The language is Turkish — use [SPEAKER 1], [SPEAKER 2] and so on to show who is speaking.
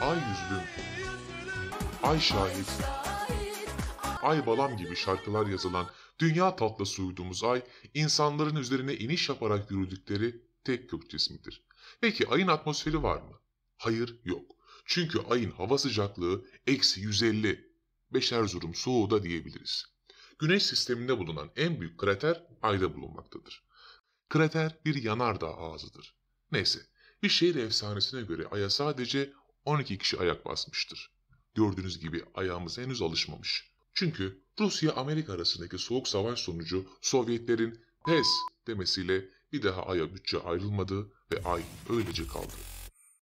[SPEAKER 1] Ay yüzlü, ay şahit, ay balam gibi şarkılar yazılan dünya tatlısı uyduğumuz ay, insanların üzerine iniş yaparak yürüdükleri tek gök cismidir. Peki ayın atmosferi var mı? Hayır yok. Çünkü ayın hava sıcaklığı eksi 150, Beşer Erzurum soğuğu da diyebiliriz. Güneş sisteminde bulunan en büyük krater ayda bulunmaktadır. Krater bir yanardağ ağzıdır. Neyse, bir şehir efsanesine göre aya sadece 12 kişi ayak basmıştır. Gördüğünüz gibi ayağımız henüz alışmamış. Çünkü Rusya-Amerika arasındaki soğuk savaş sonucu Sovyetlerin pes demesiyle bir daha Ay'a bütçe ayrılmadı ve Ay öylece kaldı.